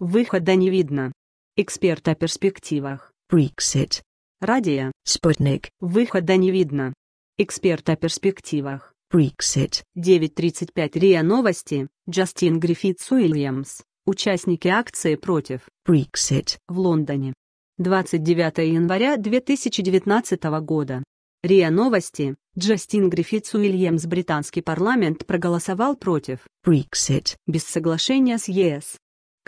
Выхода не видно. Эксперт о перспективах. Brexit. Радио. Спутник. Выхода не видно. Эксперт о перспективах. Brexit. 9.35 РИА Новости. Джастин Гриффитс Уильямс. Участники акции против. Brexit. В Лондоне. 29 января 2019 года. РИА Новости. Джастин Гриффитс Уильямс британский парламент проголосовал против Brexit без соглашения с ЕС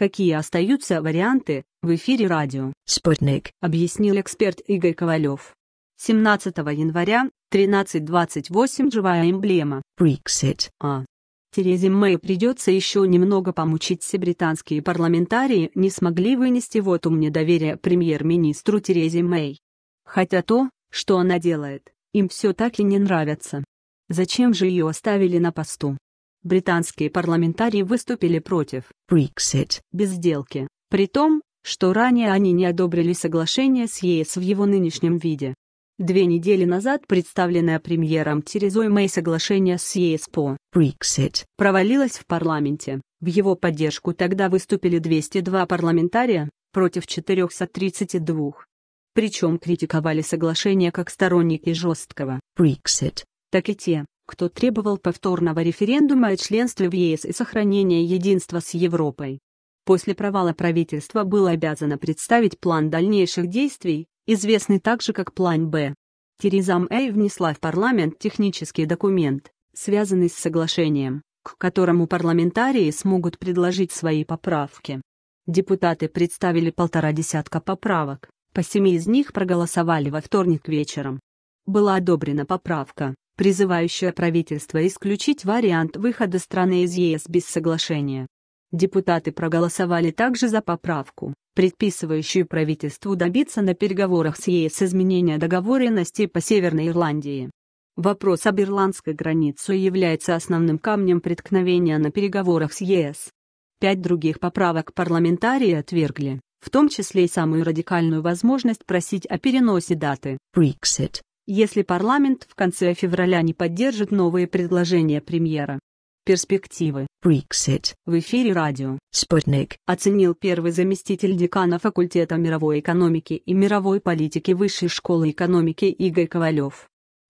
какие остаются варианты, в эфире радио «Спутник», объяснил эксперт Игорь Ковалев. 17 января, 13.28 живая эмблема Brexit. А. Терезе Мэй придется еще немного помучиться британские парламентарии не смогли вынести вот вотум недоверия премьер-министру Терезе Мэй. Хотя то, что она делает, им все так и не нравится. Зачем же ее оставили на посту? британские парламентарии выступили против Brexit без сделки, при том, что ранее они не одобрили соглашение с ЕС в его нынешнем виде. Две недели назад представленное премьером Терезой Мэй соглашение с ЕС по Brexit провалилось в парламенте. В его поддержку тогда выступили 202 парламентария, против 432. Причем критиковали соглашение как сторонники жесткого Brexit, так и те, кто требовал повторного референдума о членстве в ЕС и сохранения единства с Европой. После провала правительство было обязано представить план дальнейших действий, известный также как План Б. Тереза Мэй внесла в парламент технический документ, связанный с соглашением, к которому парламентарии смогут предложить свои поправки. Депутаты представили полтора десятка поправок, по семи из них проголосовали во вторник вечером. Была одобрена поправка, призывающая правительство исключить вариант выхода страны из ЕС без соглашения. Депутаты проголосовали также за поправку, предписывающую правительству добиться на переговорах с ЕС изменения договоренности по Северной Ирландии. Вопрос об ирландской границе является основным камнем преткновения на переговорах с ЕС. Пять других поправок парламентарии отвергли, в том числе и самую радикальную возможность просить о переносе даты Brexit если парламент в конце февраля не поддержит новые предложения премьера. Перспективы. Brexit. В эфире радио. Спутник. Оценил первый заместитель декана факультета мировой экономики и мировой политики Высшей школы экономики Игорь Ковалев.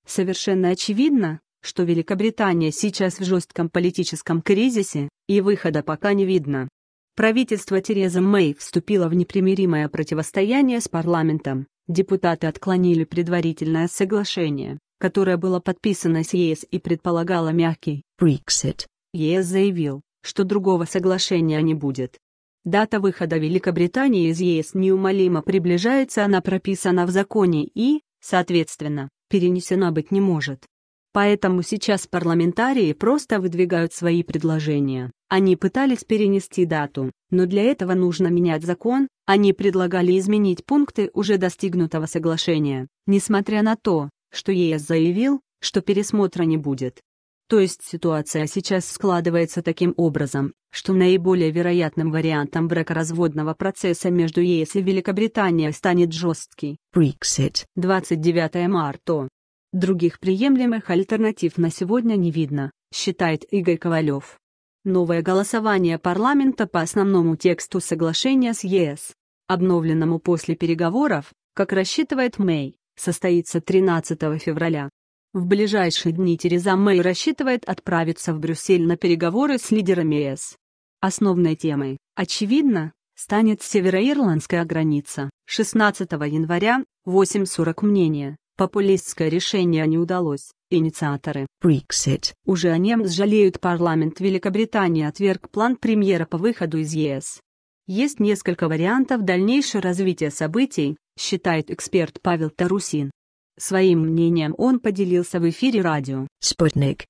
Совершенно очевидно, что Великобритания сейчас в жестком политическом кризисе, и выхода пока не видно. Правительство Терезы Мэй вступило в непримиримое противостояние с парламентом, депутаты отклонили предварительное соглашение, которое было подписано с ЕС и предполагало мягкий Brexit. ЕС заявил, что другого соглашения не будет. Дата выхода Великобритании из ЕС неумолимо приближается, она прописана в законе и, соответственно, перенесена быть не может. Поэтому сейчас парламентарии просто выдвигают свои предложения. Они пытались перенести дату, но для этого нужно менять закон, они предлагали изменить пункты уже достигнутого соглашения, несмотря на то, что ЕС заявил, что пересмотра не будет. То есть ситуация сейчас складывается таким образом, что наиболее вероятным вариантом бракоразводного процесса между ЕС и Великобританией станет жесткий Brexit 29 марта. Других приемлемых альтернатив на сегодня не видно, считает Игорь Ковалев. Новое голосование парламента по основному тексту соглашения с ЕС обновленному после переговоров, как рассчитывает Мэй, состоится 13 февраля. В ближайшие дни Тереза Мэй рассчитывает отправиться в Брюссель на переговоры с лидерами ЕС. Основной темой, очевидно, станет североирландская граница. 16 января, 8.40 мнения. Популистское решение не удалось. Инициаторы Brexit уже о нем сжалеют парламент Великобритании отверг план премьера по выходу из ЕС. Есть несколько вариантов дальнейшего развития событий, считает эксперт Павел Тарусин. Своим мнением он поделился в эфире радио «Спутник».